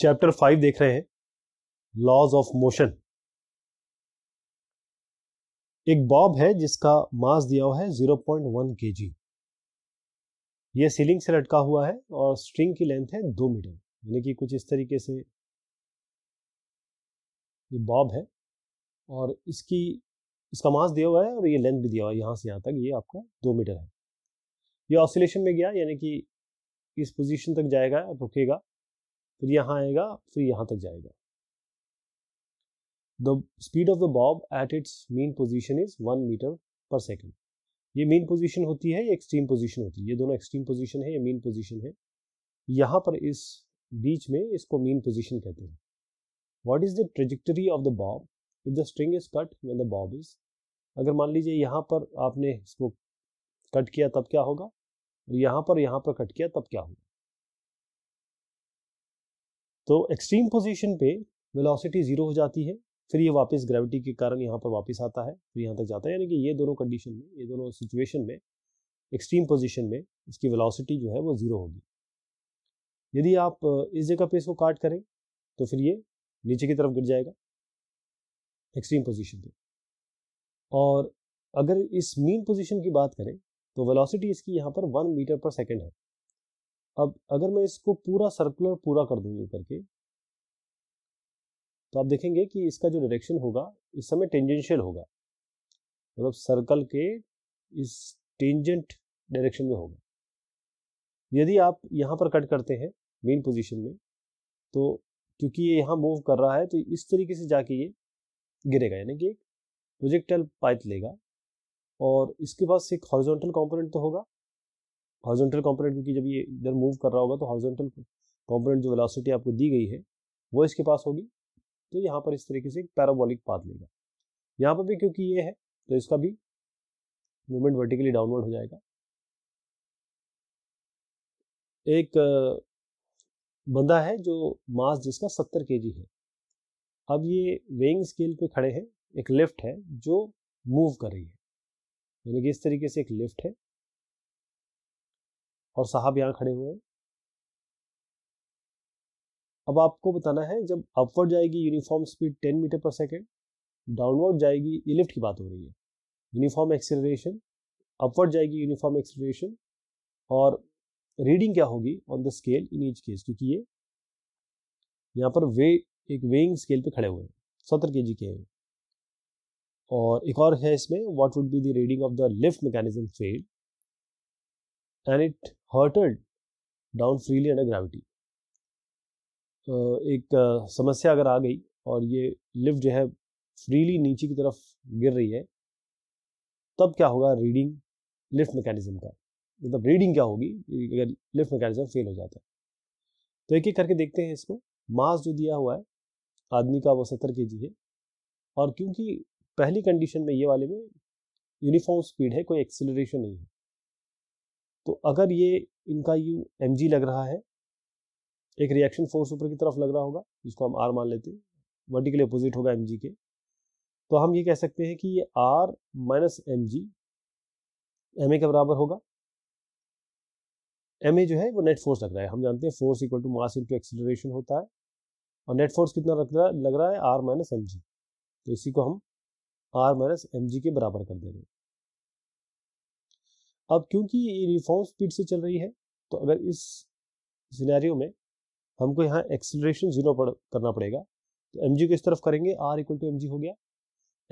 Chapter five देख रहे हैं लॉज ऑफ मोशन एक बॉब है जिसका मास दिया हुआ है 0.1 पॉइंट यह सीलिंग से लटका हुआ है और स्ट्रिंग की लेंथ है दो मीटर यानी कि कुछ इस तरीके से ये बॉब है और इसकी इसका मास दिया हुआ है और ये लेंथ भी दिया हुआ है यहाँ से यहाँ तक ये आपका दो मीटर है ये ऑसिलेशन में गया यानी कि इस पोजीशन तक जाएगा रुकेगा फिर यहाँ आएगा फिर यहाँ तक जाएगा the speed of the bob at its mean position is one metre पर सेकेंड ये मेन पोजिशन होती है ये एक्सट्रीम पोजिशन होती है ये दोनों एक्सट्रीम पोजिशन है ये मेन पोजिशन है यहाँ पर इस बीच में इसको मेन पोजिशन कहते हैं what is the trajectory of the bob if the string is cut when the bob is अगर मान लीजिए यहाँ पर आपने इसको कट किया तब क्या होगा और यहाँ पर यहाँ पर कट किया तब क्या होगा तो एक्सट्रीम पोजीशन पे वेलोसिटी ज़ीरो हो जाती है फिर ये वापस ग्रेविटी के कारण यहाँ पर वापस आता है फिर यहाँ तक जाता है यानी कि ये दोनों कंडीशन में ये दोनों सिचुएशन में एक्सट्रीम पोजीशन में इसकी वेलोसिटी जो है वो ज़ीरो होगी यदि आप इस जगह पे इसको काट करें तो फिर ये नीचे की तरफ गिर जाएगा एक्सट्रीम पोजीशन पे और अगर इस मीन पोजीशन की बात करें तो वेलोसिटी इसकी यहाँ पर वन मीटर पर सेकेंड है अब अगर मैं इसको पूरा सर्कुलर पूरा कर दूँ ये करके तो आप देखेंगे कि इसका जो डायरेक्शन होगा इस समय टेंजेंशियल होगा मतलब सर्कल के इस टेंजेंट डायरेक्शन में होगा यदि आप यहाँ पर कट करते हैं मेन पोजीशन में तो क्योंकि ये यहाँ मूव कर रहा है तो इस तरीके से जाके ये गिरेगा यानी कि एक प्रोजेक्टल पाइप लेगा और इसके पास एक हॉरिजॉन्टल कंपोनेंट तो होगा हॉर्जेंटल कॉम्पोनेंट क्योंकि जब ये इधर मूव कर रहा होगा तो हॉर्जेंटल कॉम्पोनेंट जो वेलोसिटी आपको दी गई है वो इसके पास होगी तो यहाँ पर इस तरीके से पैराबोलिक पाथ लेगा यहाँ पर भी क्योंकि ये है तो इसका भी मूवमेंट वर्टिकली डाउनवर्ड हो जाएगा एक बंदा है जो मास जिसका सत्तर के है अब ये वेइंग स्केल पे खड़े हैं एक लिफ्ट है जो मूव कर रही है यानी कि इस तरीके से एक लिफ्ट है और साहब यहाँ खड़े हुए हैं अब आपको बताना है जब अपवर्ड जाएगी यूनिफॉर्म स्पीड 10 मीटर पर सेकेंड डाउनवर्ड जाएगी ये लिफ्ट की बात हो रही है यूनिफॉर्म एक्सेलरेशन अपवर्ड जाएगी यूनिफॉर्म एक्सेलरेशन और रीडिंग क्या होगी on the scale in each case क्योंकि ये यहाँ पर वे एक वेइंग स्केल पे खड़े हुए हैं सत्तर के जी के हैं और एक और है इसमें what would be the reading of the lift mechanism failed and it hurtled down freely under gravity एक uh, समस्या अगर आ गई और ये लिफ्ट जो है फ्रीली नीचे की तरफ गिर रही है तब क्या होगा रीडिंग लिफ्ट मैकेनिज्म का मतलब रीडिंग क्या होगी अगर लिफ्ट मैकेनिज्म फेल हो जाता है तो एक एक करके देखते हैं इसको मास जो दिया हुआ है आदमी का वो सत्तर के है और क्योंकि पहली कंडीशन में ये वाले में यूनिफॉर्म स्पीड है कोई एक्सेलरेशन नहीं है तो अगर ये इनका यू एम लग रहा है एक रिएक्शन फोर्स ऊपर की तरफ लग रहा होगा जिसको हम आर मान लेते हैं वर्टिकली अपोजिट होगा एम के तो हम ये कह सकते हैं कि ये R minus M G M A के बराबर होगा एम ए जो है वो नेट फोर्स लग रहा है हम जानते हैं force equal to mass into acceleration होता है और नेट फोर्स कितना लग रहा है लग रहा है आर माइनस एम जी तो इसी को हम आर माइनस एम जी के बराबर कर दे रहे हैं अब क्योंकि ये रिफॉर्म स्पीड से चल रही है तो अगर इस सिनेरियो में हमको यहाँ एक्सेलरेशन जीरो पड़ करना पड़ेगा तो एम जी को इस तरफ करेंगे R equal to M G हो गया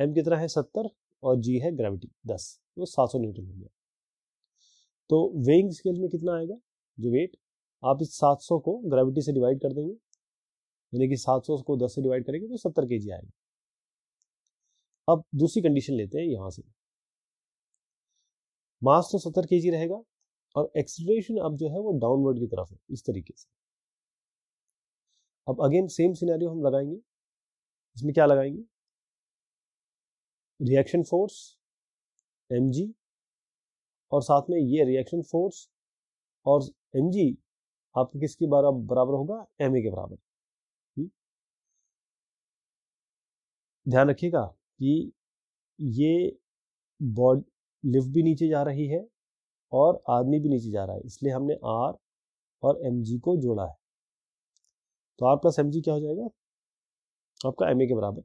एम कितना है सत्तर और जी है ग्रेविटी दस तो सात सौ न्यूटन हो गया तो वेइंग स्केल में कितना आएगा जो वेट आप इस सात सौ को ग्रेविटी से डिवाइड कर देंगे यानी कि सात सौ को दस से डिवाइड करेंगे तो सत्तर के आएगा अब दूसरी कंडीशन लेते हैं यहाँ से मास तो सत्तर के रहेगा और एक्सलेशन अब जो है वो डाउनवर्ड की तरफ है इस तरीके से अब अगेन सेम सिनेरियो हम लगाएंगे इसमें क्या लगाएंगे रिएक्शन फोर्स एम और साथ में ये रिएक्शन फोर्स और एम जी आपके किसके बराबर होगा एम के बराबर हम्म। ध्यान रखिएगा कि ये बॉड लिफ्ट भी नीचे जा रही है और आदमी भी नीचे जा रहा है इसलिए हमने आर और एम जी को जोड़ा है तो आर प्लस एम जी क्या हो जाएगा आपका एम ए के बराबर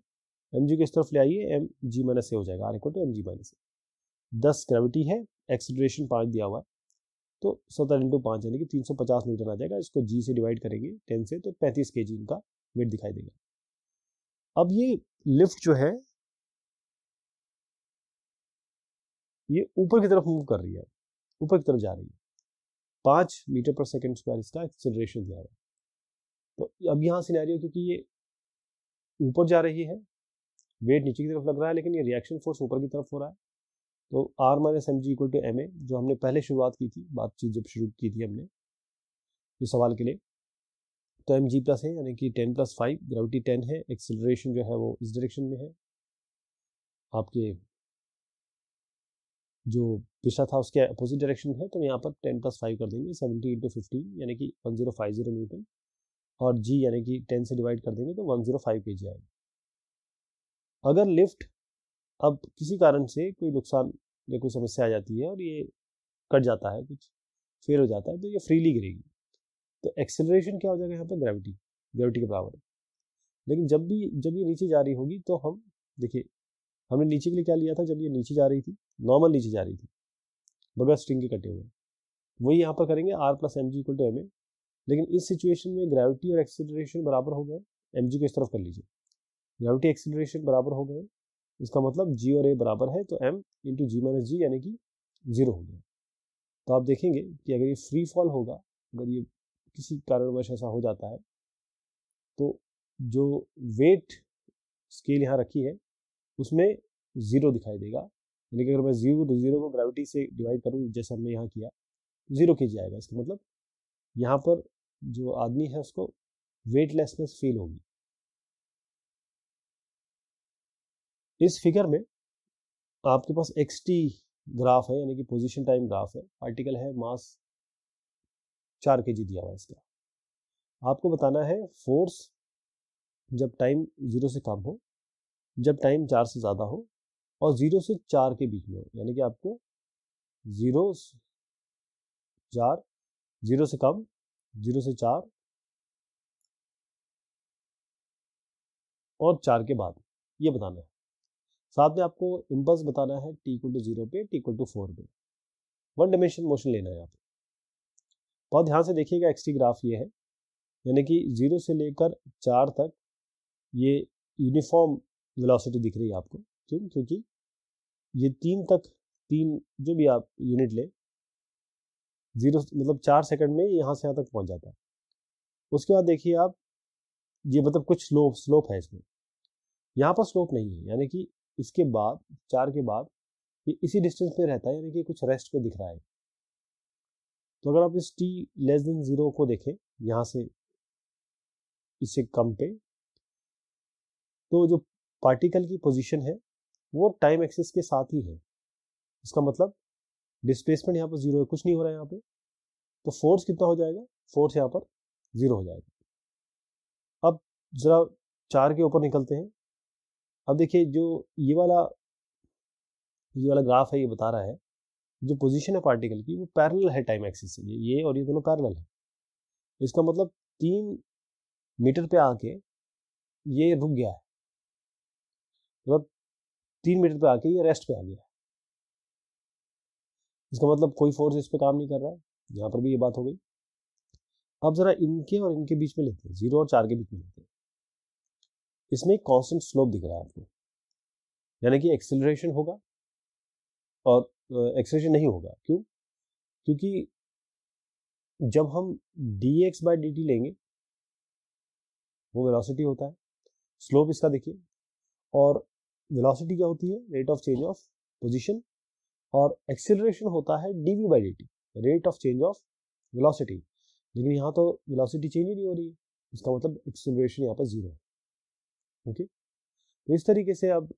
एम जी को इस तरफ ले आइए एम जी माइनस ए हो जाएगा R equal to M G minus A दस ग्रेविटी है एक्सीलरेशन पाँच दिया हुआ है तो सत्रह इंटू पाँच यानी कि तीन सौ पचास न्यूटन आ जाएगा इसको जी से डिवाइड करेंगे टेन से तो पैंतीस के जी इनका वेट दिखाई देगा अब ये लिफ्ट जो है ये ऊपर की तरफ मूव कर रही है ऊपर की तरफ जा रही है पाँच मीटर पर सेकेंड स्क्वायर इसका एक्सेलरेशन दिया हुआ है तो अब यहाँ सिनेरियो क्योंकि ये ऊपर जा रही है वेट नीचे की तरफ लग रहा है लेकिन ये रिएक्शन फोर्स ऊपर की तरफ हो रहा है तो R minus M G equal to M A जो हमने पहले शुरुआत की थी बातचीत जब शुरू की थी हमने इस सवाल के लिए तो एम जी प्लस है यानी कि ten plus five gravity ten है एक्सेलरेशन जो है वो इस डायरेक्शन में है आपके जो पिछला था उसके अपोजिट डायरेक्शन है तो यहाँ पर टेन प्लस फाइव कर देंगे सेवेंटी इंटू फिफ्टी यानी कि one zero five zero newton और जी यानी कि टेन से डिवाइड कर देंगे तो वन जीरो फाइव के जी आएगा अगर लिफ्ट अब किसी कारण से कोई नुकसान या कोई समस्या आ जाती है और ये कट जाता है कुछ फेल हो जाता है तो ये फ्रीली गिरेगी तो एक्सेलरेशन क्या हो जाएगा यहाँ पर ग्रेविटी ग्रेविटी के बराबर लेकिन जब भी जब ये नीचे जा रही होगी तो हम देखिए हमने नीचे के लिए क्या लिया था जब ये नीचे जा रही थी नॉर्मल नीचे जा रही थी बगैर स्ट्रिंग के कटे हुए वही यहाँ पर करेंगे R plus M G equal to M A लेकिन इस सिचुएशन में ग्रेविटी और एक्सीलरेशन बराबर हो गए एम जी को इस तरफ कर लीजिए ग्रेविटी एक्सीलरेशन बराबर हो गए इसका मतलब जी और ए बराबर है तो M into G minus G यानी कि जीरो हो गया तो आप देखेंगे कि अगर ये फ्री फॉल होगा अगर ये किसी कारणवश ऐसा हो जाता है तो जो वेट स्केल यहाँ रखी है उसमें ज़ीरो दिखाई देगा यानी कि अगर मैं जीरो तो जीरो को ग्रेविटी से डिवाइड करूँ जैसे हमने यहाँ किया जीरो के जी आएगा इसका मतलब यहाँ पर जो आदमी है उसको वेटलेसनेस फील होगी इस फिगर में आपके पास एक्स टी ग्राफ है यानी कि पोजीशन टाइम ग्राफ है पार्टिकल है मास चार के जी दिया हुआ है इसका आपको बताना है फोर्स जब टाइम जीरो से कम हो जब टाइम चार से ज़्यादा हो और ज़ीरो से चार के बीच में हो यानी कि आपको ज़ीरो चार ज़ीरो से कम ज़ीरो से चार और चार के बाद ये बताना है साथ में आपको इम्पल्स बताना है टी इक्वल टू जीरो पे टी इक्वल टू फोर पे वन डायमेंशन मोशन लेना है आपको बहुत ध्यान से देखिएगा एक्सटी ग्राफ ये है यानी कि जीरो से लेकर चार तक ये यूनिफॉर्म वेलोसिटी दिख रही है आपको क्यों क्योंकि ये तीन तक तीन जो भी आप यूनिट लें जीरो मतलब चार सेकंड में यहाँ से यहाँ तक पहुँच जाता है उसके बाद देखिए आप ये मतलब कुछ स्लोप स्लोप है इसमें यहाँ पर स्लोप नहीं है यानी कि इसके बाद चार के बाद ये इसी डिस्टेंस पे रहता है यानी कि कुछ रेस्ट पे दिख रहा है तो अगर आप इस टी लेस देन ज़ीरो को देखें यहाँ से इससे कम पे तो जो पार्टिकल की पोजीशन है वो टाइम एक्सिस के साथ ही है इसका मतलब डिस्प्लेसमेंट यहाँ पर जीरो है कुछ नहीं हो रहा है यहाँ पे तो फोर्स कितना हो जाएगा फोर्स यहाँ पर जीरो हो जाएगा अब जरा चार के ऊपर निकलते हैं अब देखिए जो ये वाला ये वाला ग्राफ है ये बता रहा है जो पोजीशन है पार्टिकल की वो पैरेलल है टाइम एक्सिस से ये ये और ये दोनों पैरेलल है इसका मतलब तीन मीटर पे आके ये रुक गया है मतलब तीन मीटर पे आके ये रेस्ट पे आ गया इसका मतलब कोई फोर्स इस पर काम नहीं कर रहा है यहाँ पर भी ये बात हो गई अब जरा इनके और इनके बीच में लेते हैं जीरो और चार के बीच में लेते हैं इसमें एक कॉन्स्टेंट स्लोप दिख रहा है आपको यानी कि एक्सेलरेशन होगा और एक्सेलरेशन नहीं होगा क्यों क्योंकि जब हम D X by D T लेंगे वो वेलोसिटी होता है स्लोप इसका देखिए और वेलोसिटी क्या होती है rate of change of position और एक्सेलरेशन होता है D V by D T rate of change of velocity लेकिन यहाँ तो वेलोसिटी चेंज ही नहीं हो रही है इसका मतलब एक्सेलरेशन यहाँ पर जीरो है ओके तो इस तरीके से अब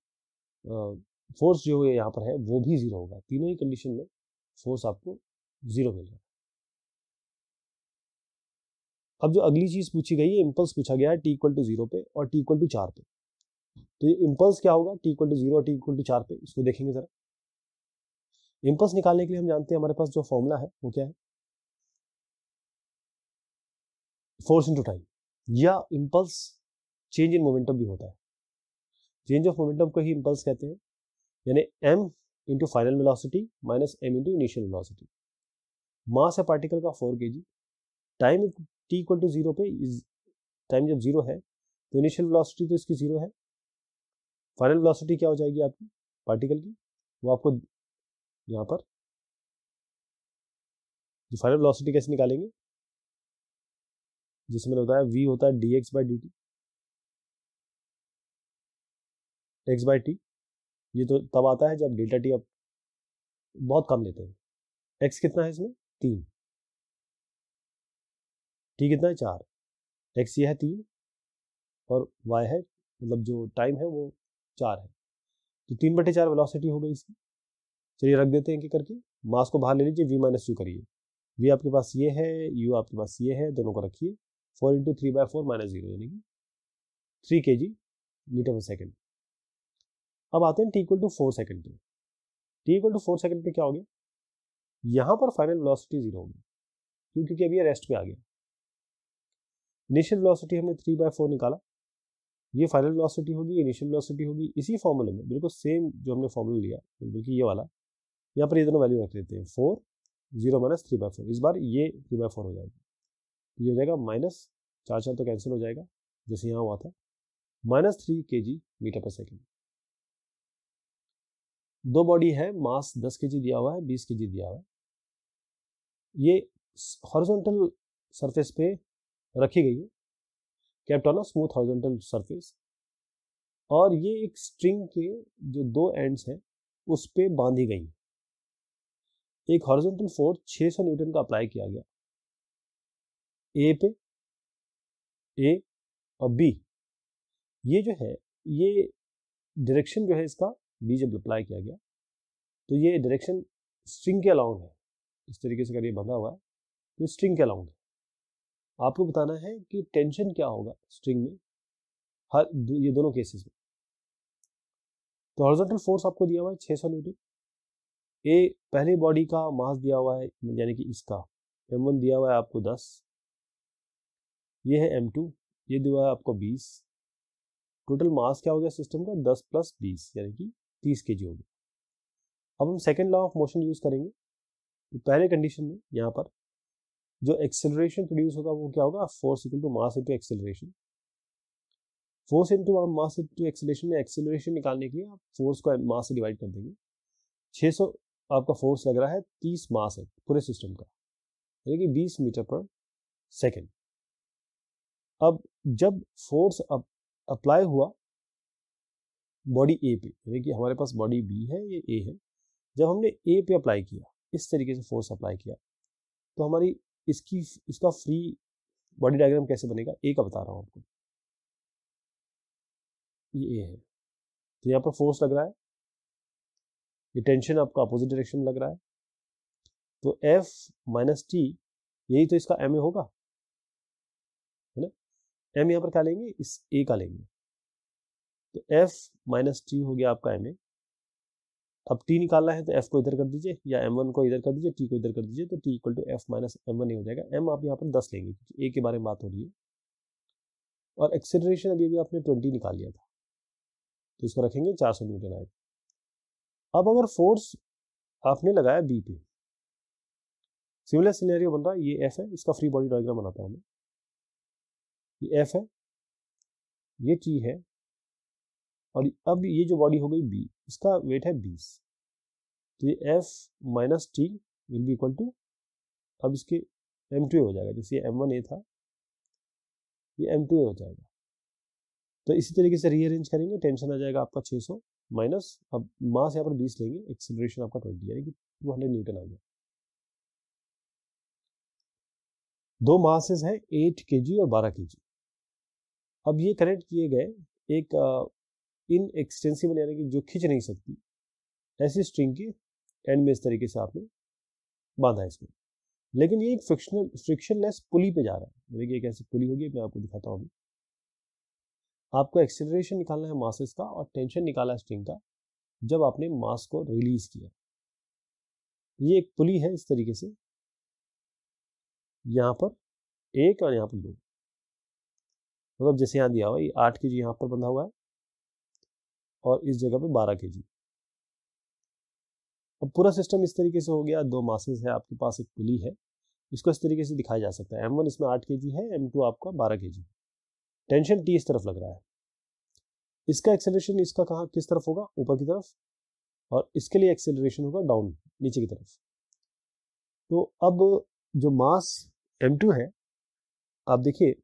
फोर्स जो है यहाँ पर है वो भी जीरो होगा तीनों ही कंडीशन में फोर्स आपको जीरो मिल है अब जो अगली चीज पूछी गई है इम्पल्स पूछा गया है टी इक्वल टू जीरो पे और टी इक्वल टू चार पे तो ये इम्पल्स क्या होगा T equal to zero T equal to चार पे इसको देखेंगे ज़रा इम्पल्स निकालने के लिए हम जानते हैं हमारे पास जो फॉर्मूला है वो क्या है फोर्स इंटू टाइम या इम्पल्स चेंज इन मोमेंटम भी होता है चेंज ऑफ मोमेंटम को ही इम्पल्स कहते हैं यानी M into final velocity minus M into initial velocity mass है पार्टिकल का four K G time T equal to zero पे इज टाइम जब जीरो है तो इनिशियल वेलोसिटी तो इसकी जीरो है फाइनल वेलोसिटी क्या हो जाएगी आपकी पार्टिकल की वो आपको यहाँ पर जो फाइनल वेलोसिटी कैसे निकालेंगे जिसमें मैंने बताया वी होता है D X by D T X by T ये तो तब आता है जब डेल्टा टी आप बहुत कम लेते हैं एक्स कितना है इसमें तीन टी कितना है चार एक्स ये है तीन और वाई है मतलब जो टाइम है वो चार है तो तीन बटे चार वेलोसिटी हो गई इसकी चलिए रख देते हैं कि करके मास को बाहर ले लीजिए वी माइनस यू करिए वी आपके पास ये है यू आपके पास ये है दोनों को रखिए four into three by four minus zero यानी कि थ्री के जी मीटर पर सेकेंड अब आते हैं T equal to four second पे T equal to four second पे क्या हो गया यहाँ पर फाइनल वेलोसिटी जीरो होगी क्यों क्योंकि अभी ये रेस्ट पे आ गया इनिशियल वेलोसिटी हमने थ्री बाय फोर निकाला ये फाइनल वेलोसिटी होगी इनिशियल वेलोसिटी होगी इसी फॉर्मूले में बिल्कुल सेम जो हमने फॉर्मूला लिया बिल्कुल ये वाला यहाँ पर ये दोनों वैल्यू रख लेते हैं four zero minus three by four इस बार ये थ्री बाई फोर हो जाएगी ये हो जाएगा माइनस चार चार तो कैंसिल हो जाएगा जैसे यहाँ हुआ था minus three K G meter पर सेकेंड दो बॉडी है मास दस के जी दिया हुआ है बीस के जी दिया हुआ है ये हॉरिजॉन्टल सरफेस पे रखी गई है kept on a smooth horizontal और ये एक स्ट्रिंग के जो दो एंड्स हैं उस पर बांधी गई एक हॉरिजॉन्टल फोर्स 600 न्यूटन का अप्लाई किया गया ए पे ए और बी ये जो है ये डायरेक्शन जो है इसका बी जब अप्लाई किया गया तो ये डायरेक्शन स्ट्रिंग के अलाउंग है इस तरीके से अगर ये बंधा हुआ है तो स्ट्रिंग के अलाउंग है आपको बताना है कि टेंशन क्या होगा स्ट्रिंग में हर ये दोनों केसेस में तो हॉर्जोनटल फोर्स आपको दिया हुआ है 600 न्यूटन ए पहले बॉडी का मास दिया हुआ है यानी कि इसका एम वन दिया हुआ है आपको दस ये है एम टू ये दिया हुआ है आपको बीस टोटल मास क्या हो गया सिस्टम का दस प्लस बीस यानी कि तीस के जी हो गया अब हम second law of motion use करेंगे तो पहले कंडीशन में यहाँ पर जो एक्सेलरेशन प्रोड्यूस होगा वो क्या होगा force equal to mass into acceleration force into mass into acceleration में एक्सेलरेशन निकालने के लिए आप फोर्स को मास से डिवाइड कर देंगे 600 आपका फोर्स लग रहा है 30 मास है पूरे सिस्टम का यानी कि 20 मीटर पर सेकेंड अब जब फोर्स अप्लाई हुआ बॉडी ए पे यानी कि हमारे पास बॉडी बी है ये ए है जब हमने ए पे अप्लाई किया इस तरीके से फोर्स अप्लाई किया तो हमारी इसकी इसका फ्री बॉडी डायग्राम कैसे बनेगा ए का बता रहा हूँ आपको ये ए है तो यहाँ पर फोर्स लग रहा है ये टेंशन आपका अपोजिट डायरेक्शन में लग रहा है तो एफ माइनस टी यही तो इसका एम ए होगा है ना एम यहाँ पर क्या लेंगे इस ए का लेंगे तो एफ माइनस टी हो गया आपका एम ए अब टी निकालना है तो एफ को इधर कर दीजिए या एम वन को इधर कर दीजिए टी को इधर कर दीजिए तो T equal to F minus M one हो जाएगा एम आप यहाँ पर दस लेंगे क्योंकि ए के बारे में बात हो रही है और एक्सेलरेशन अभी अभी आपने ट्वेंटी निकाल लिया था तो इसको रखेंगे चार सौ न्यूटन आएगा अब अगर फोर्स आपने लगाया बी पे सिमिलर सिनेरियो बन रहा है ये एफ है इसका फ्री बॉडी डायग्राम बनाता हूँ मैं ये एफ है ये टी है और अब ये जो बॉडी हो गई बी इसका वेट है बीस तो ये F minus T will be equal to अब इसके एम टू ए हो जाएगा जैसे एम वन ए था ये एम टू ए हो जाएगा तो इसी तरीके से रीअरेंज करेंगे टेंशन आ जाएगा आपका 600 माइनस अब मास यहाँ पर 20 लेंगे एक्सेलरेशन आपका 20 यानी कि 200 न्यूटन आ गया दो मासेस हैं 8 के और 12 के अब ये कनेक्ट किए गए एक इन एक्सटेंसिबल यानी कि जो खींच नहीं सकती ऐसी स्ट्रिंग के एंड में इस तरीके से आपने बांधा है इसको लेकिन ये एक फ्रिक्शनल फ्रिक्शन लेस पुली पे जा रहा है देखिए एक ऐसी पुली होगी मैं आपको दिखाता हूँ आपको एक्सेलरेशन निकालना है मासेस का और टेंशन निकाला है स्ट्रिंग का जब आपने मास को रिलीज किया ये एक पुली है इस तरीके से यहाँ पर एक और यहाँ पर दो मतलब जैसे यहाँ दिया हुआ ये आठ के जी यहाँ पर बंधा हुआ है और इस जगह पे बारह के जी अब पूरा सिस्टम इस तरीके से हो गया दो मासेज है आपके पास एक पुली है इसको इस तरीके से दिखाया जा सकता है एम वन इसमें आठ के जी है एम टू आपका बारह के जी टेंशन टी इस तरफ लग रहा है इसका एक्सेलरेशन इसका कहाँ किस तरफ होगा ऊपर की तरफ और इसके लिए एक्सेलरेशन होगा डाउन नीचे की तरफ तो अब जो मास एम टू है आप देखिए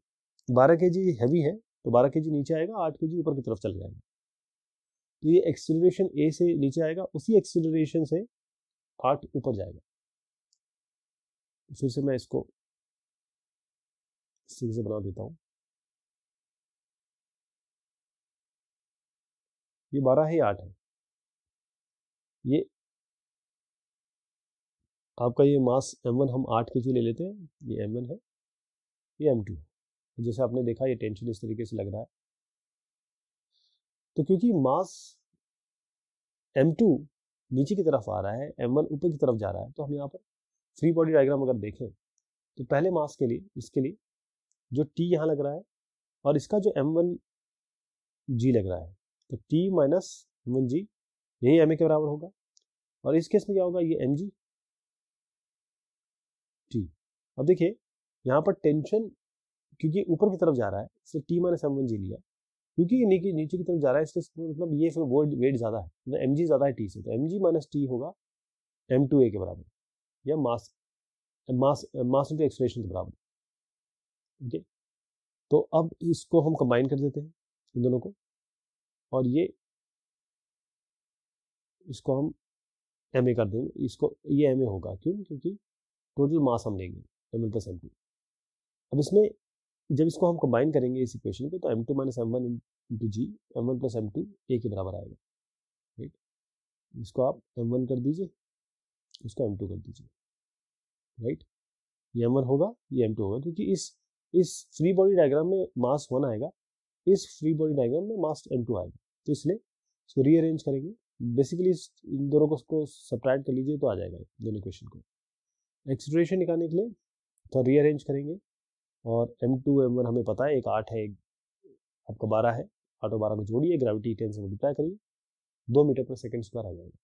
बारह के जी हैवी है तो बारह के जी नीचे आएगा आठ के जी ऊपर की तरफ चल जाएगा तो ये एक्सेलरेशन ए से नीचे आएगा उसी एक्सेलरेशन से आठ ऊपर जाएगा फिर से मैं इसको सिक्स से बना देता हूँ ये बारह है आठ है ये आपका ये मास एम वन हम आठ के जी ले लेते हैं ये एम वन है ये एम टू है जैसे आपने देखा ये टेंशन इस तरीके से लग रहा है तो क्योंकि मास एम टू नीचे की तरफ आ रहा है एम वन ऊपर की तरफ जा रहा है तो हम यहाँ पर फ्री बॉडी डायग्राम अगर देखें तो पहले मास के लिए इसके लिए जो टी यहाँ लग रहा है और इसका जो एम वन जी लग रहा है तो T minus M one G यही एम ए के बराबर होगा और इस केस में क्या होगा ये एम जी टी अब देखिए यहाँ पर टेंशन क्योंकि ऊपर की तरफ जा रहा है इसलिए T minus M one G लिया क्योंकि ये नीचे नीचे की तरफ जा रहा है इसलिए मतलब ये फिर वर्ड वेट ज़्यादा है मतलब एम जी ज़्यादा है टी से तो एम जी माइनस टी होगा एम टू ए के बराबर या मास मास मास इनटू एक्सलेशन के बराबर ठीक है तो अब इसको हम कंबाइन कर देते हैं इन दोनों को और ये इसको हम एम ए कर देंगे इसको ये एम ए होगा क्यों क्योंकि टोटल मास हम लेंगे M L plus M two अब इसमें जब इसको हम कंबाइन करेंगे इस इक्वेशन को तो M two minus M one into G M one plus M two A के बराबर आएगा राइट इसको आप एम वन कर दीजिए इसको एम टू कर दीजिए राइट ये एम वन होगा ये एम टू होगा क्योंकि इस इस फ्री बॉडी डायग्राम में मास वन आएगा इस फ्री बॉडी डायग्राम में मास एम टू आएगा तो इसलिए इसको रीअरेंज करेंगे बेसिकली इन दोनों को उसको सप्रैक्ट कर लीजिए तो आ जाएगा दोनों क्वेश्चन को एक्सट्रेशन निकालने के लिए तो रीअरेंज करेंगे और एम टू एम वन हमें पता है एक आठ है एक आपका बारह है आठ और बारह को जोड़िए ग्रेविटी टेन से मल्टीप्लाई करिए दो मीटर पर सेकेंड स्क्वायर आ जाएगा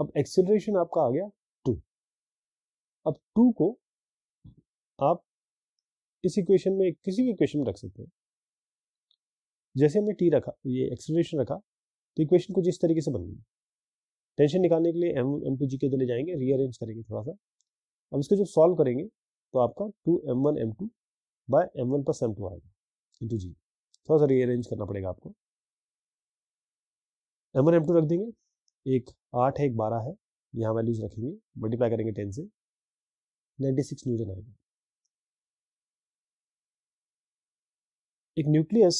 अब एक्सेलरेशन आपका आ गया टू अब टू को आप इस इक्वेशन में किसी भी इक्वेशन में रख सकते हैं जैसे हमने टी रखा ये एक्सेलरेशन रखा तो इक्वेशन कुछ इस तरीके से बन गई टेंशन निकालने के लिए एम एम टू जी के चले जाएंगे रीअरेंज करेंगे थोड़ा सा अब इसको जब सॉल्व करेंगे तो आपका two M one M two by M one plus M two आएगा इंटू जी थोड़ा सा रीअरेंज करना पड़ेगा आपको एम वन एम टू रख देंगे एक आठ है एक बारह है यहाँ वैल्यूज रखेंगे मल्टीप्लाई करेंगे टेन से नाइन्टी सिक्स न्यूटन आएगा एक न्यूक्लियस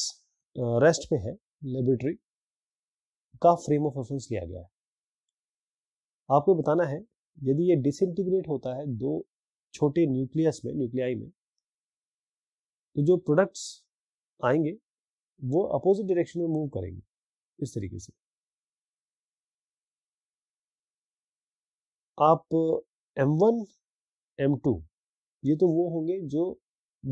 रेस्ट पे है लेबोरेटरी का फ्रेम ऑफ रेफरेंस लिया गया है आपको बताना है यदि ये डिसइंटीग्रेट होता है दो छोटे न्यूक्लियस में न्यूक्लियाई में तो जो प्रोडक्ट्स आएंगे वो अपोजिट डायरेक्शन में मूव करेंगे इस तरीके से आप M1, M2 ये तो वो होंगे जो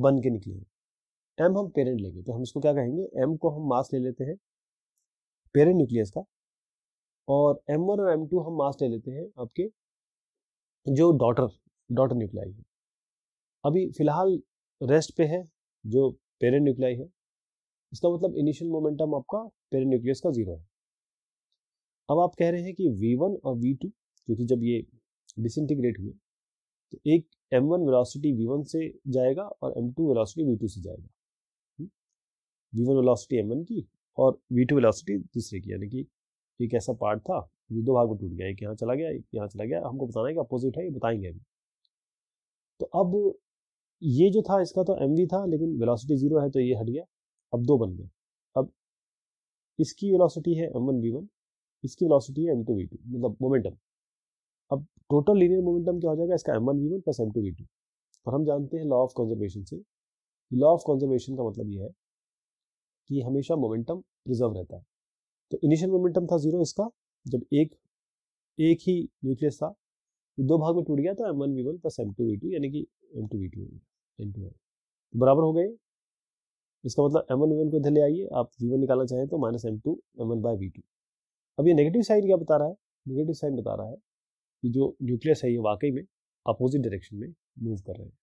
बन के निकलेंगे M हम पेरेंट लेंगे तो हम इसको क्या कहेंगे M को हम मास ले लेते हैं पेरेंट न्यूक्लियस का और M1 और M2 हम मास ले लेते हैं आपके जो डॉटर डॉटर न्यूक्लाई है अभी फिलहाल रेस्ट पे है जो पेरेंट न्यूक्लाई है इसका मतलब इनिशियल मोमेंटम आपका पेरेंट न्यूक्लियस का जीरो है अब आप कह रहे हैं कि वी वन और वी टू क्योंकि जब ये डिसइंटीग्रेट हुए तो एक एम m1 वेलोसिटी वन से जाएगा और एम m2 वेलोसिटी टू से जाएगा वी v1 वेलोसिटी वन की और वी टू वेलोसिटी दूसरे की यानी कि एक ऐसा पार्ट था जो दो भाग में टूट गया एक यहाँ चला गया एक यहाँ चला गया हमको बताना है कि अपोजिट है ये बताएंगे अभी तो अब ये जो था इसका तो एम वी था लेकिन वेलोसिटी ज़ीरो है तो ये हट गया अब दो बन गए अब इसकी वेलोसिटी है एम वन वी वन इसकी वेलोसिटी है एम टू वी टू मतलब मोमेंटम अब टोटल लीनियर मोमेंटम क्या हो जाएगा इसका M one V one plus M two V two और हम जानते हैं लॉ ऑफ कंजर्वेशन से लॉ ऑफ कंजर्वेशन का मतलब ये है कि हमेशा मोमेंटम प्रिजर्व रहता है तो इनिशियल मोमेंटम था जीरो इसका जब एक एक ही न्यूक्लियस था दो भाग में टूट गया तो M one V one plus M two V two यानी कि M two V two M two M बराबर हो गए इसका मतलब एम वन वी वन को इधर ले आइए आप वी वन निकालना चाहें तो minus M two M one by V two अब ये नेगेटिव साइन क्या बता रहा है नेगेटिव साइन बता रहा है कि जो न्यूक्लियस है ये वाकई में अपोजिट डायरेक्शन में मूव कर रहे हैं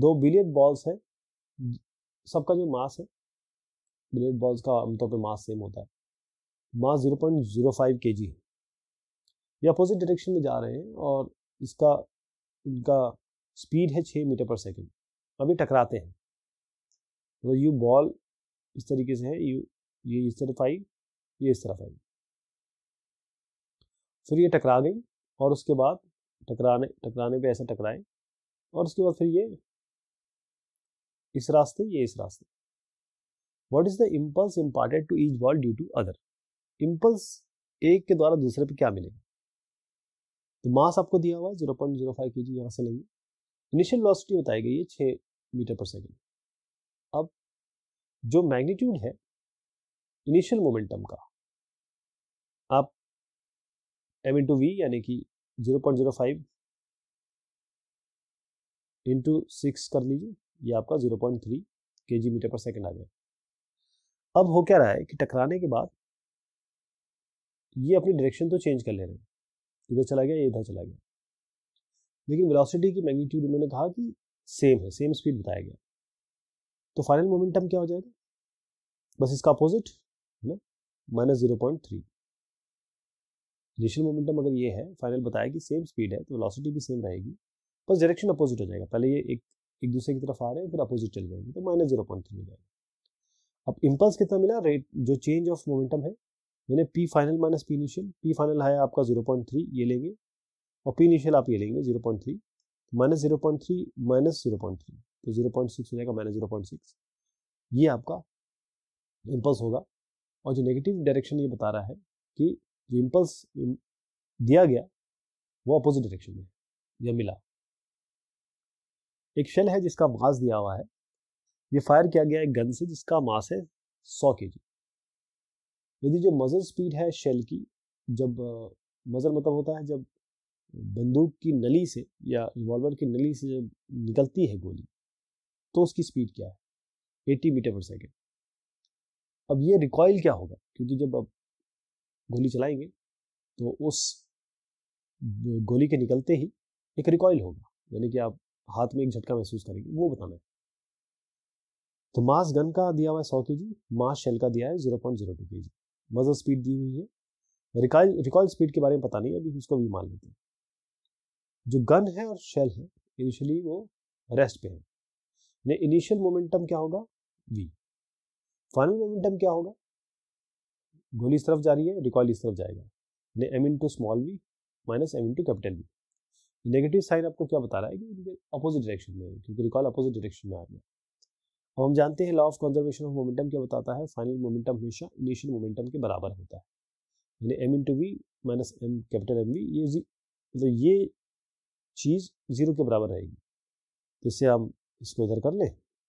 दो बिलियन बॉल्स हैं सबका जो मास है बिलियन बॉल्स का आमतौर पर मास सेम होता है mass zero point zero five K G है ये अपोजिट डायरेक्शन में जा रहे हैं और इसका इनका स्पीड है छः मीटर पर सेकेंड अभी टकराते हैं तो यू बॉल इस तरीके से है यू ये इस तरफ आई ये इस तरफ आई फिर ये टकरा गई और उसके बाद टकराने टकराने पे ऐसे टकराए और उसके बाद फिर ये इस रास्ते ये इस रास्ते what is the impulse imparted to each ball due to other impulse एक के द्वारा दूसरे पे क्या मिलेगा तो मास आपको दिया हुआ है zero point zero five K जी यहाँ से लेंगे इनिशियल वेलोसिटी बताई गई है छः मीटर पर सेकेंड अब जो मैग्नीट्यूड है इनिशियल मोमेंटम का आप एम इंटू वी यानी कि zero point zero five into six कर लीजिए ये आपका zero point three K G meter पर सेकेंड आ जाए अब हो क्या रहा है कि टकराने के बाद ये अपनी डायरेक्शन तो चेंज कर ले रहे हैं इधर चला गया ये इधर चला गया लेकिन वेलोसिटी की मैग्नीट्यूड इन्होंने कहा कि सेम है सेम स्पीड बताया गया तो फाइनल मोमेंटम क्या हो जाएगा बस इसका अपोजिट है ना minus zero point three initial momentum अगर ये है फाइनल बताया कि सेम स्पीड है तो वेलोसिटी भी सेम रहेगी बस डायरेक्शन अपोजिट हो जाएगा पहले ये एक एक दूसरे की तरफ आ रहे हैं फिर अपोजिट चल जाएंगे तो माइनस जीरो पॉइंट थ्री हो जाएगा अब इम्पल्स कितना मिला रेट जो चेंज ऑफ मोमेंटम है यानी P final minus P initial P final है आपका जीरो पॉइंट थ्री ये लेंगे और पी इनिशियल आप ये लेंगे zero point three minus zero point three minus zero point three तो जीरो पॉइंट सिक्स हो जाएगा माइनस जीरो पॉइंट सिक्स ये आपका इम्पल्स होगा और जो नेगेटिव डायरेक्शन ये बता रहा है कि जो इम्पल्स दिया गया वो अपोजिट डायरेक्शन में या मिला एक शेल है जिसका मास दिया हुआ है ये फायर किया गया है गन से जिसका मास है सौ के जी यदि जो मजर स्पीड है शेल की जब मज़र मतलब होता है जब बंदूक की नली से या रिवॉल्वर की नली से जब निकलती है गोली तो उसकी स्पीड क्या है एट्टी मीटर पर सेकेंड अब ये रिकॉयल क्या होगा क्योंकि जब आप गोली चलाएंगे तो उस गोली के निकलते ही एक रिकॉयल होगा यानी कि आप हाथ में एक झटका महसूस करेंगे वो बताना है तो मास गन का दिया हुआ है सौ के जी मास शेल का दिया है जीरो पॉइंट जीरो टू के जी मजर स्पीड दी हुई है रिकॉल रिकॉल स्पीड के बारे में पता नहीं है अभी उसको भी मान लेते हैं जो गन है और शेल है इनिशियली वो रेस्ट पे है इनिशियल मोमेंटम क्या होगा वी फाइनल मोमेंटम क्या होगा गोली इस तरफ जा रही है रिकॉल इस तरफ जाएगा ने M into small V minus M into capital V negative sign आपको क्या बता रहा है कि अपोजिट डायरेक्शन में क्योंकि रिकॉल अपोजिट डायरेक्शन में आ गया अब हम जानते हैं law of conservation of momentum क्या बताता है फाइनल मोमेंटम हमेशा इनिशियल मोमेंटम के बराबर होता है यानी M into V minus M capital M V ये मतलब ये चीज़ जीरो के बराबर रहेगी तो इससे हम इसको इधर कर लें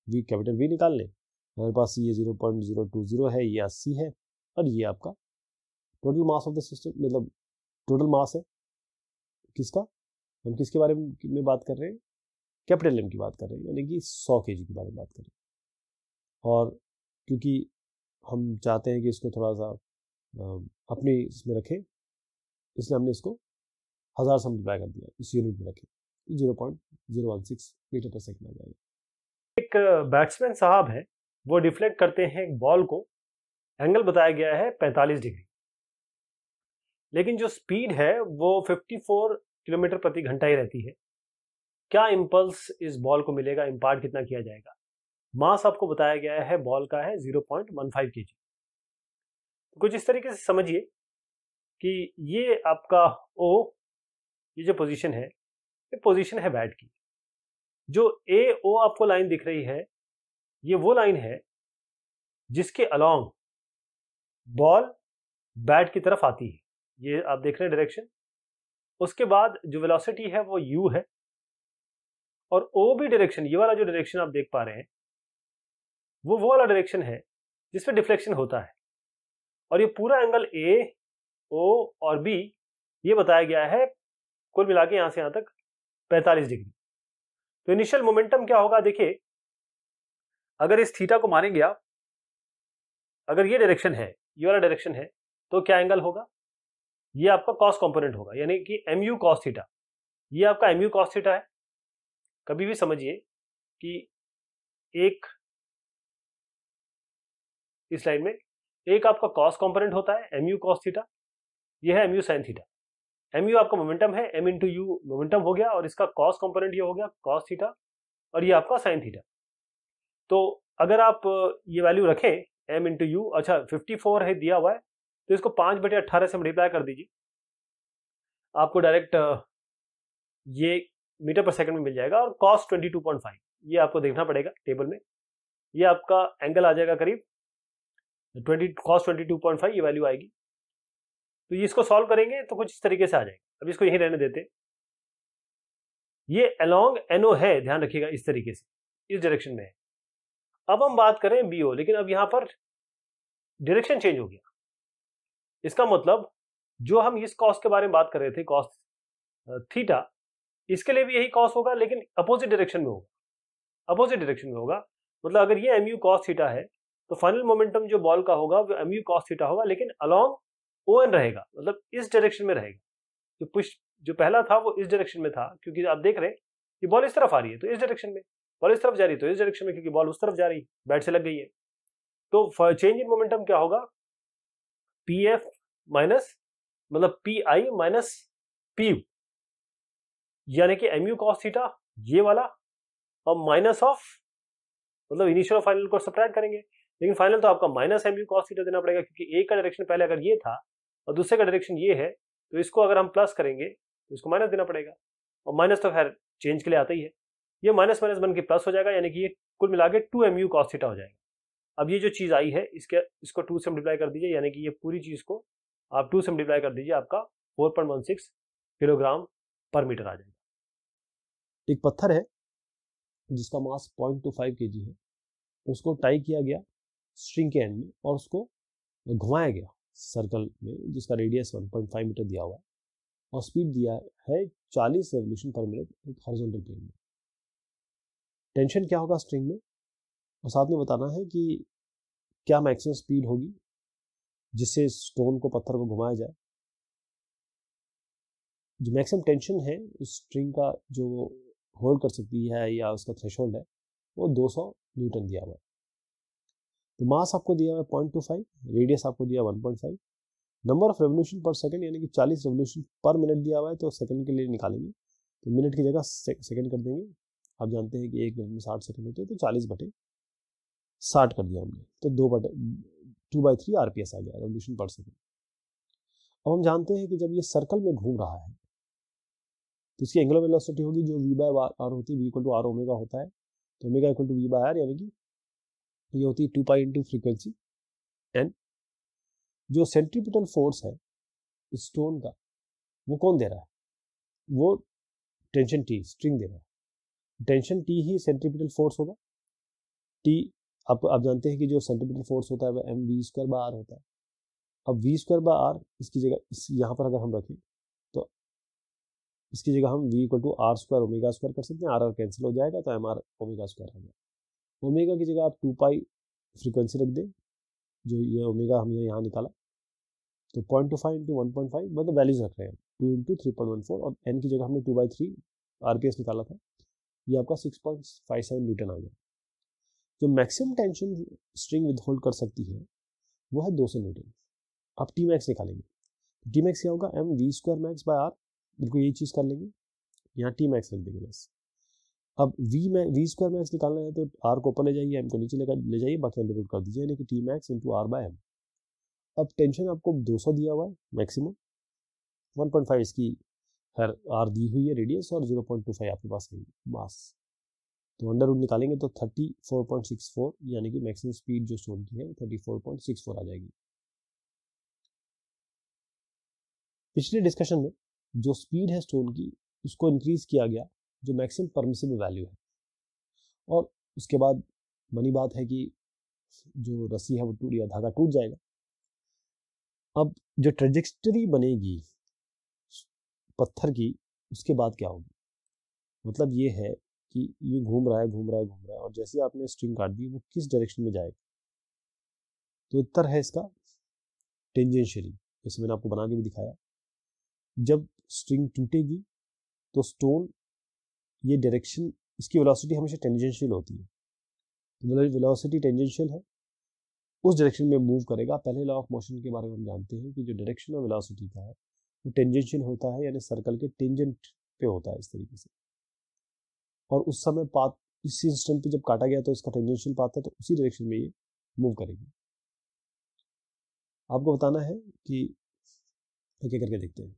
वी कैपिटल वी निकाल लें हमारे पास ये zero point zero two zero है ये अस्सी है और ये आपका total mass of the system मतलब टोटल मास है किसका हम किसके बारे में बात कर रहे हैं कैपिटल एम की बात कर रहे हैं यानी कि सौ के जी के बारे में बात कर रहे हैं और क्योंकि हम चाहते हैं कि इसको थोड़ा सा अपने इसमें रखें इसलिए हमने इसको हज़ार से मल्टीप्लाई कर दिया इस यूनिट में रखें zero point zero one six meter पर सेकेंड आ जाएगा एक बैट्समैन साहब हैं वो डिफ्लेक्ट करते हैं एक बॉल को एंगल बताया गया है पैंतालीस डिग्री लेकिन जो स्पीड है वो फिफ्टी फोर किलोमीटर प्रति घंटा ही रहती है क्या इम्पल्स इस बॉल को मिलेगा इम्पार्ट कितना किया जाएगा मास आपको बताया गया है बॉल का है zero point one five K जी तो कुछ इस तरीके से समझिए कि ये आपका ओ ये जो पोजीशन है ये पोजीशन है बैट की जो ए ओ आपको लाइन दिख रही है ये वो लाइन है जिसके अलोंग बॉल बैट की तरफ आती है ये आप देख रहे हैं डायरेक्शन उसके बाद जो वेलोसिटी है वो यू है और ओ भी डायरेक्शन ये वाला जो डायरेक्शन आप देख पा रहे हैं वो वो वाला डायरेक्शन है जिसमें डिफ्लेक्शन होता है और ये पूरा एंगल ए ओ और बी ये बताया गया है कुल मिला के यहाँ से यहाँ तक 45 डिग्री तो इनिशियल मोमेंटम क्या होगा देखिए अगर इस थीटा को मानेंगे आप अगर ये डायरेक्शन है ये वाला डायरेक्शन है तो क्या एंगल होगा ये आपका कॉस कॉम्पोनेंट होगा यानी कि एम यू कॉस थीटा ये आपका एम यू कॉस थीटा है कभी भी समझिए कि एक इस लाइन में एक आपका कॉस कंपोनेंट होता है एम यू कॉस थीटा ये है M U sine theta M U आपका मोमेंटम है एम इंटू यू मोमेंटम हो गया और इसका कॉस्ट कंपोनेंट ये हो गया कॉस थीटा और ये आपका साइन थीटा तो अगर आप ये वैल्यू रखें एम इंटू यू अच्छा 54 है दिया हुआ है तो इसको पाँच बटे अट्ठारह से मल्टीप्लाई कर दीजिए आपको डायरेक्ट ये मीटर पर सेकंड में मिल जाएगा और कॉस्ट फाइव ये आपको देखना पड़ेगा टेबल में ये आपका एंगल आ जाएगा करीब twenty cos twenty two point five ये वैल्यू आएगी तो ये इसको सॉल्व करेंगे तो कुछ इस तरीके से आ जाएगा अब इसको यहीं रहने देते ये अलोंग एनओ है ध्यान रखिएगा इस तरीके से इस डायरेक्शन में है अब हम बात करें बी ओ लेकिन अब यहाँ पर डायरेक्शन चेंज हो गया इसका मतलब जो हम इस कॉस्ट के बारे में बात कर रहे थे कॉस्ट थीटा इसके लिए भी यही कॉस्ट होगा लेकिन अपोजिट डायरेक्शन में होगा अपोजिट डायरेक्शन में होगा मतलब अगर ये एम यू कॉस थीटा है तो फाइनल मोमेंटम जो बॉल का होगा वो एम यू कॉस थीटा होगा लेकिन अलॉन्ग ओ एन रहेगा मतलब इस डायरेक्शन में रहेगा जो पुश जो पहला था वो इस डायरेक्शन में था क्योंकि आप देख रहे हैं कि बॉल इस तरफ आ रही है तो इस डायरेक्शन में बॉल इस तरफ जा रही है तो इस डायरेक्शन में क्योंकि बॉल उस तरफ जा रही है बैट से लग गई है तो चेंज इन मोमेंटम क्या होगा पी एफ माइनस मतलब P I minus P U यानी कि एम यू कॉस थीटा ये वाला और माइनस ऑफ मतलब इनिशियल और फाइनल को सब्ट्रैक्ट करेंगे लेकिन फाइनल तो आपका माइनस एम यू कॉस देना पड़ेगा क्योंकि ए का डायरेक्शन पहले अगर ये था और दूसरे का डायरेक्शन ये है तो इसको अगर हम प्लस करेंगे तो इसको माइनस देना पड़ेगा और माइनस तो खैर चेंज के लिए आता ही है ये माइनस माइनस बन के प्लस हो जाएगा यानी कि ये कुल मिला के two M U cos theta हो जाएगा अब ये जो चीज़ आई है इसके इसको टू से मल्टीप्लाई कर दीजिए यानी कि ये पूरी चीज़ को आप टू से मल्टीप्लाई कर दीजिए आपका four point one six kilogram पर मीटर आ जाएगा एक पत्थर है जिसका मास point two five K G है उसको टाई किया गया स्ट्रिंग के एंड में और उसको घुमाया गया सर्कल में जिसका रेडियस 1.5 मीटर दिया हुआ है और स्पीड दिया है 40 रेवोल्यूशन पर मिनट एक हॉरिजॉन्टल प्लेन में टेंशन क्या होगा स्ट्रिंग में और साथ में बताना है कि क्या मैक्सिमम स्पीड होगी जिससे स्टोन को पत्थर को घुमाया जाए जो मैक्सिमम टेंशन है उस स्ट्रिंग का जो होल्ड कर सकती है या उसका थ्रेशोल्ड है वो 200 न्यूटन दिया हुआ है तो मास आपको दिया हुआ है पॉइंट टू फाइव रेडियस आपको दिया one point five number of revolution पर सेकंड यानी कि चालीस रेवोल्यूशन पर मिनट दिया हुआ है तो सेकंड के लिए निकालेंगे तो मिनट की जगह सेकेंड सेकंड कर देंगे आप जानते हैं कि एक मिनट में साठ सेकंड होते हैं तो चालीस बटे साठ कर दिया हमने तो दो बटे टू बाई थ्री आर आ गया रेवोल्यूशन पर सेकेंड अब हम जानते हैं कि जब ये सर्कल में घूम रहा है तो इसकी एंगुलर वेलोसिटी होगी जो वी बाय आर होती है V equal to R omega होता है तो omega equal to V by R यानी कि ये होती है two pi into frequency and जो सेंट्रीपिटल फोर्स है स्टोन का वो कौन दे रहा है वो टेंशन टी स्ट्रिंग दे रहा है टेंशन टी ही सेंट्रीपिटल फोर्स होगा टी आप आप जानते हैं कि जो सेंट्रीपिटल फोर्स होता है वह M V square by R होता है अब वी स्क्वायर बाय आर इसकी जगह इस यहाँ पर अगर हम रखें तो इसकी जगह हम V equal to R square omega square कर सकते हैं आर आर कैंसिल हो जाएगा तो एम आर ओमेगा स्क्वायर आ जाएगा ओमेगा की जगह आप टू पाई फ्रीक्वेंसी रख दें जो ये ओमेगा हमने यहाँ निकाला तो point two five into one point five मतलब वैल्यूज रख रहे हैं two into three point one four और एन की जगह हमने two by three R P S निकाला था ये आपका six point five seven newton आ गया जो maximum tension string with hold कर सकती है वो है दो सौ न्यूटन आप टी मैक्स निकालेंगे टी मैक्स क्या होगा M V square max bye R बिल्कुल यही चीज़ कर लेंगे यहाँ टी मैक्स रख देंगे बस अब वी में वी स्क्वायर मैक्स निकालना है तो आर को ऊपर ले जाइए एम को नीचे लेकर ले जाइए बाकी अंडर रूट कर दीजिए यानी कि T max into R by M अब टेंशन आपको 200 दिया हुआ है मैक्सिमम 1.5 इसकी हर आर दी हुई है रेडियस और 0.25 आपके पास है मास तो अंडर रूट निकालेंगे तो 34.64 यानी कि मैक्सिमम स्पीड जो स्टोन की है फोर आ जाएगी पिछले डिस्कशन में जो स्पीड है स्टोन की उसको इंक्रीज किया गया जो मैक्सिमम परमिसिबल वैल्यू है और उसके बाद बनी बात है कि जो रस्सी है वो टूट या धागा टूट जाएगा अब जो ट्रेजिस्टरी बनेगी पत्थर की उसके बाद क्या होगी मतलब ये है कि ये घूम रहा है घूम रहा है घूम रहा है और जैसे आपने स्ट्रिंग काट दी वो किस डायरेक्शन में जाएगा तो उत्तर है इसका टेंजेंशियली जैसे मैंने आपको बना के भी दिखाया जब स्ट्रिंग टूटेगी तो स्टोन ये डायरेक्शन इसकी वेलोसिटी हमेशा टेंजेंशियल होती है वेलोसिटी मतलब टेंजेंशियल है उस डायरेक्शन में मूव करेगा पहले लॉ ऑफ मोशन के बारे में हम जानते हैं कि जो डायरेक्शन ऑफ वेलोसिटी का है वो टेंजेंशियल होता है यानी सर्कल के टेंजेंट पे होता है इस तरीके से और उस समय पाथ इस इंस्टेंट पे जब काटा गया तो इसका टेंजेंशियल पाथ है तो उसी डायरेक्शन में ये मूव करेगी आपको बताना है कि क्या करके देखते हैं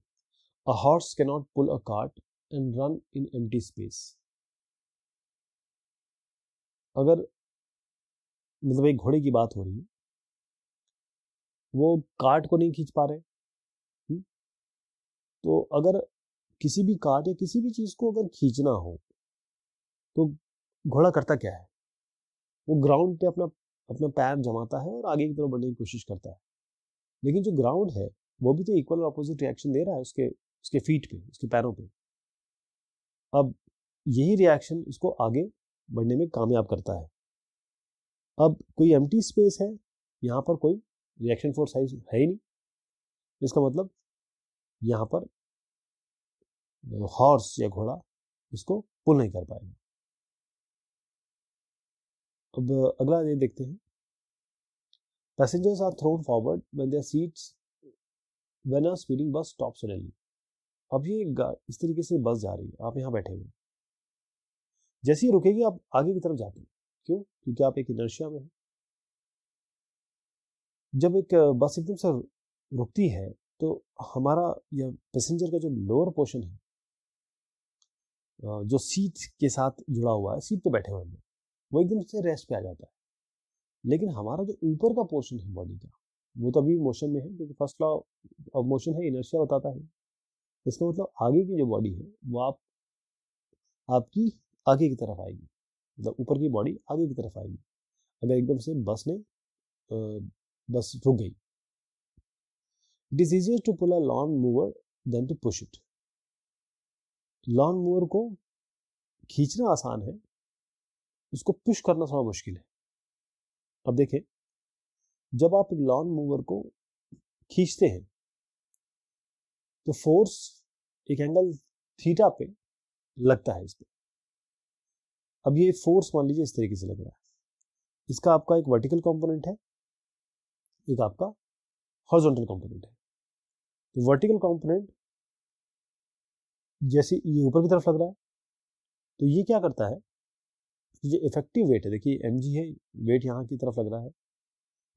a horse cannot pull a cart and run in empty space अगर मतलब एक घोड़े की बात हो रही है वो कार्ट को नहीं खींच पा रहे हुँ? हम्म, तो अगर किसी भी कार्ट या किसी भी चीज़ को अगर खींचना हो तो घोड़ा करता क्या है वो ग्राउंड पे अपना अपना पैर जमाता है और आगे की तरफ बढ़ने की कोशिश करता है लेकिन जो ग्राउंड है वो भी तो इक्वल और अपोजिट रिएक्शन दे रहा है उसके उसके फीट पे उसके पैरों पे अब यही रिएक्शन इसको आगे बढ़ने में कामयाब करता है अब कोई एम स्पेस है यहाँ पर कोई रिएक्शन फोर्स है ही नहीं इसका मतलब यहाँ पर हॉर्स या घोड़ा इसको पुल नहीं कर पाएगा अब अगला ये देखते हैं passengers are thrown forward when their seats when are speeding bus stop suddenly अब ये इस तरीके से बस जा रही है आप यहाँ बैठे हुए जैसे ही रुकेगी आप आगे की तरफ जाते हैं क्यों क्योंकि आप एक इनर्शिया में हैं जब एक बस एकदम से रुकती है तो हमारा या पैसेंजर का जो लोअर पोर्शन है जो सीट के साथ जुड़ा हुआ है सीट पे बैठे हुए हैं वो एकदम से रेस्ट पे आ जाता है लेकिन हमारा जो ऊपर का पोर्शन है बॉडी का वो तो अभी मोशन में है क्योंकि फर्स्ट लॉ ऑफ मोशन है इनर्शिया बताता है इसका मतलब आगे की जो बॉडी है वो आप आपकी आगे की तरफ आएगी मतलब ऊपर की बॉडी आगे की तरफ आएगी अगर एकदम से बस ने बस रुक गई it is easier to pull a lawn mower than to push it lawn mower को खींचना आसान है उसको पुश करना थोड़ा मुश्किल है अब देखें जब आप लॉन्ग मूवर को खींचते हैं तो फोर्स एक एंगल थीटा पे लगता है इस पर अब ये फोर्स मान लीजिए इस तरीके से लग रहा है इसका आपका एक वर्टिकल कंपोनेंट है एक आपका हॉरिजॉन्टल कंपोनेंट है तो वर्टिकल कंपोनेंट जैसे ये ऊपर की तरफ लग रहा है तो ये क्या करता है ये इफेक्टिव वेट है देखिए एम है वेट यहाँ की तरफ लग रहा है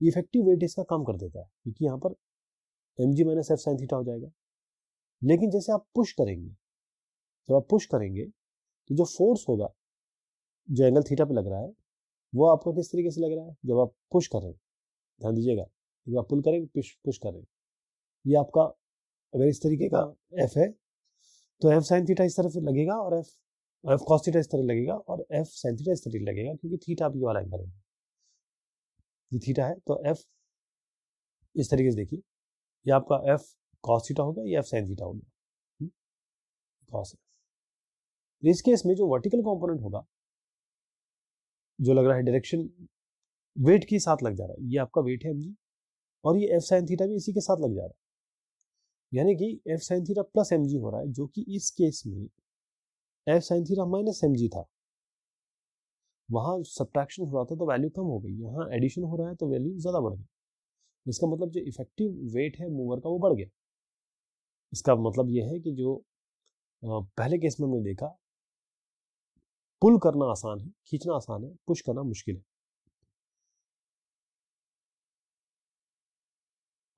ये इफेक्टिव वेट इसका काम कर देता है क्योंकि यहाँ पर M G minus F sine theta हो जाएगा लेकिन जैसे आप पुश करेंगे जब आप पुश करेंगे तो जो फोर्स होगा जो एंगल थीटा पे लग रहा है वो आपको किस तरीके से लग रहा है जब आप पुश कर रहे हैं ध्यान दीजिएगा जब आप पुल करेंगे पुश पुश कर रहे हैं ये आपका अगर इस तरीके का एफ है तो एफ साइन थीटा इस तरफ लगेगा और एफ एफ कॉस थीटा इस तरह लगेगा और एफ साइन थीटा इस तरह लगेगा क्योंकि थीटा आप ये वाला एंगल है ये थीटा है तो एफ इस तरीके से देखिए ये आपका एफ कॉस थीटा हो गया या साइन थीटा हो गया कॉस इस केस में जो वर्टिकल कंपोनेंट होगा जो लग रहा है डायरेक्शन वेट के साथ लग जा रहा है ये आपका वेट है एम जी और ये एफ साइन थीटा भी इसी के साथ लग जा रहा है यानी कि F sine theta plus M G हो रहा है जो कि इस केस में F sine theta minus M G था वहाँ सब्ट्रैक्शन हो रहा था तो वैल्यू कम हो गई यहाँ एडिशन हो रहा है तो वैल्यू ज़्यादा बढ़ गई इसका मतलब जो इफेक्टिव वेट है मूवर का वो बढ़ गया इसका मतलब यह है कि जो पहले केस में हमने देखा पुल करना आसान है खींचना आसान है पुश करना मुश्किल है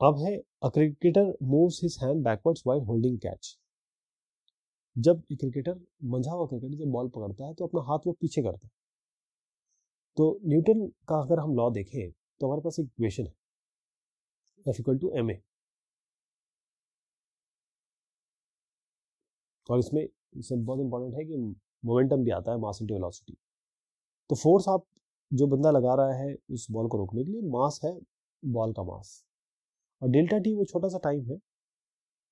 अब है a cricketer moves his hand backwards while holding catch जब एक क्रिकेटर मंझा हुआ क्रिकेटर जब बॉल पकड़ता है तो अपना हाथ वो पीछे करता है तो न्यूटन का अगर हम लॉ देखें तो हमारे पास एक इक्वेशन है F equal to M A और इसमें इससे बहुत इंपॉर्टेंट है कि मोमेंटम भी आता है मास इंटू वेलोसिटी तो फोर्स आप जो बंदा लगा रहा है उस बॉल को रोकने के लिए मास है बॉल का मास और डेल्टा टी वो छोटा सा टाइम है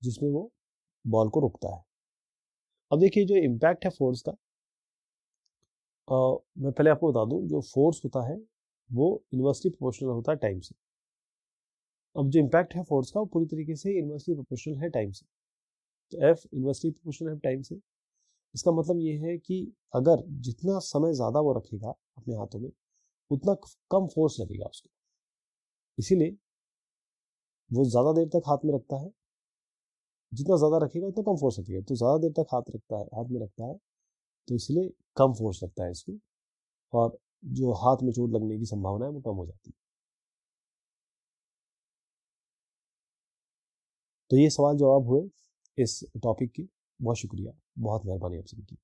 जिसमें वो बॉल को रोकता है अब देखिए जो इम्पैक्ट है फोर्स का आ, मैं पहले आपको बता दूं जो फोर्स होता है वो इन्वर्सली प्रोपोर्शनल होता है टाइम से अब जो इम्पैक्ट है फोर्स का वो पूरी तरीके से इन्वर्सली प्रोपोर्शनल है टाइम से तो एफ इन्वर्सली प्रोपोर्शनल है टाइम से इसका मतलब ये है कि अगर जितना समय ज़्यादा वो रखेगा अपने हाथों में उतना कम फोर्स लगेगा उसको इसीलिए वो ज़्यादा देर तक हाथ में रखता है जितना ज़्यादा रखेगा उतना कम फोर्स लगेगा तो ज़्यादा देर तक हाथ रखता है हाथ में रखता है तो इसलिए कम फोर्स लगता है इसको और जो हाथ में चोट लगने की संभावना है वो कम हो जाती है तो ये सवाल जवाब हुए इस टॉपिक की बहुत शुक्रिया बहुत मेहरबानी आप सभी की